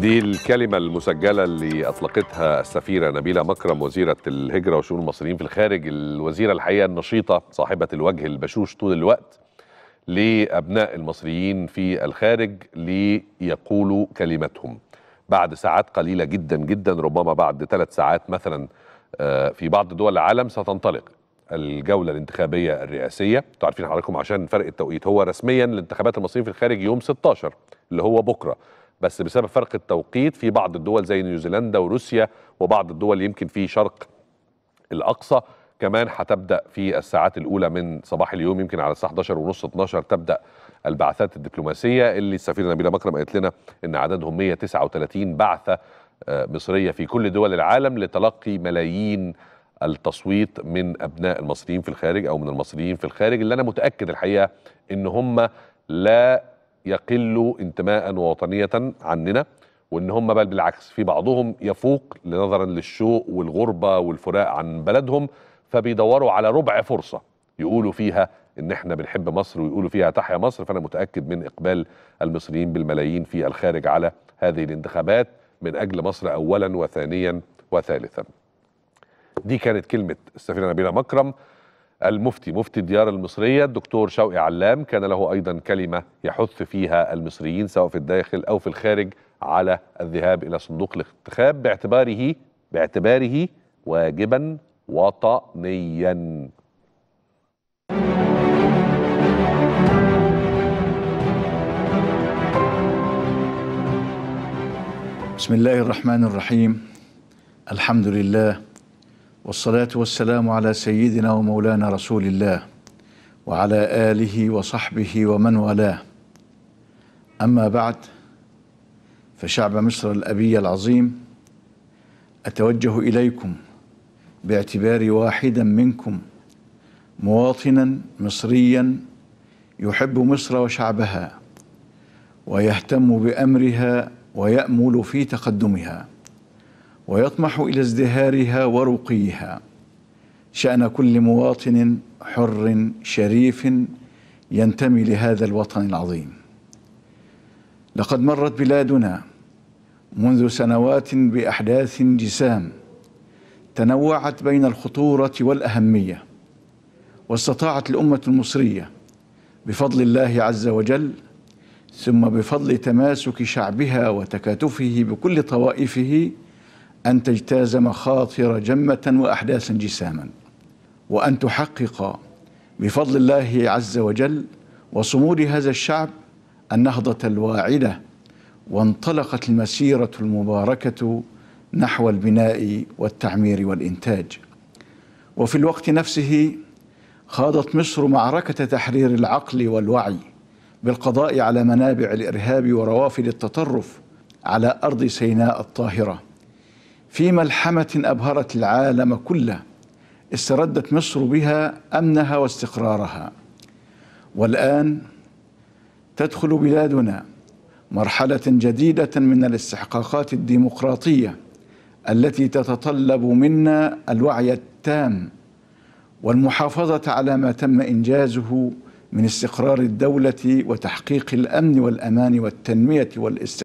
دي الكلمة المسجلة اللي أطلقتها السفيرة نبيلة مكرم وزيرة الهجرة وشؤون المصريين في الخارج الوزيرة الحقيقة النشيطة صاحبة الوجه البشوش طول الوقت لأبناء المصريين في الخارج ليقولوا كلمتهم بعد ساعات قليلة جدا جدا ربما بعد ثلاث ساعات مثلا آه، في بعض دول العالم ستنطلق الجولة الانتخابية الرئاسية تعرفين حضراتكم عشان فرق التوقيت هو رسميا الانتخابات المصريين في الخارج يوم 16 اللي هو بكرة بس بسبب فرق التوقيت في بعض الدول زي نيوزيلندا وروسيا وبعض الدول يمكن في شرق الاقصى كمان هتبدا في الساعات الاولى من صباح اليوم يمكن على الساعه 11 ونص 12 تبدا البعثات الدبلوماسيه اللي السفيره نبيله مكرم قالت لنا ان عددهم 139 بعثه آه، مصريه في كل دول العالم لتلقي ملايين التصويت من ابناء المصريين في الخارج او من المصريين في الخارج اللي انا متاكد الحقيقه ان هم لا يقلوا انتماء ووطنيه عننا وان هم بل بالعكس في بعضهم يفوق نظرا للشوق والغربه والفراق عن بلدهم فبيدوروا على ربع فرصه يقولوا فيها ان احنا بنحب مصر ويقولوا فيها تحيا مصر فانا متاكد من اقبال المصريين بالملايين في الخارج على هذه الانتخابات من اجل مصر اولا وثانيا وثالثا. دي كانت كلمه السفيرة نبيله مكرم المفتي مفتي الديار المصرية الدكتور شوقي علام كان له أيضا كلمة يحث فيها المصريين سواء في الداخل أو في الخارج على الذهاب إلى صندوق الانتخاب باعتباره باعتباره واجبا وطنيا بسم الله الرحمن الرحيم الحمد لله والصلاة والسلام على سيدنا ومولانا رسول الله وعلى آله وصحبه ومن والاه أما بعد فشعب مصر الأبي العظيم أتوجه إليكم باعتباري واحدا منكم مواطنا مصريا يحب مصر وشعبها ويهتم بأمرها ويأمل في تقدمها ويطمح إلى ازدهارها ورقيها شأن كل مواطن حر شريف ينتمي لهذا الوطن العظيم لقد مرت بلادنا منذ سنوات بأحداث جسام تنوعت بين الخطورة والأهمية واستطاعت الأمة المصرية بفضل الله عز وجل ثم بفضل تماسك شعبها وتكاتفه بكل طوائفه أن تجتاز مخاطر جمة وأحداثا جساما وأن تحقق بفضل الله عز وجل وصمود هذا الشعب النهضة الواعدة وانطلقت المسيرة المباركة نحو البناء والتعمير والإنتاج وفي الوقت نفسه خاضت مصر معركة تحرير العقل والوعي بالقضاء على منابع الإرهاب وروافد التطرف على أرض سيناء الطاهرة في ملحمة أبهرت العالم كله استردت مصر بها أمنها واستقرارها والآن تدخل بلادنا مرحلة جديدة من الاستحقاقات الديمقراطية التي تتطلب منا الوعي التام والمحافظة على ما تم إنجازه من استقرار الدولة وتحقيق الأمن والأمان والتنمية والاستقرار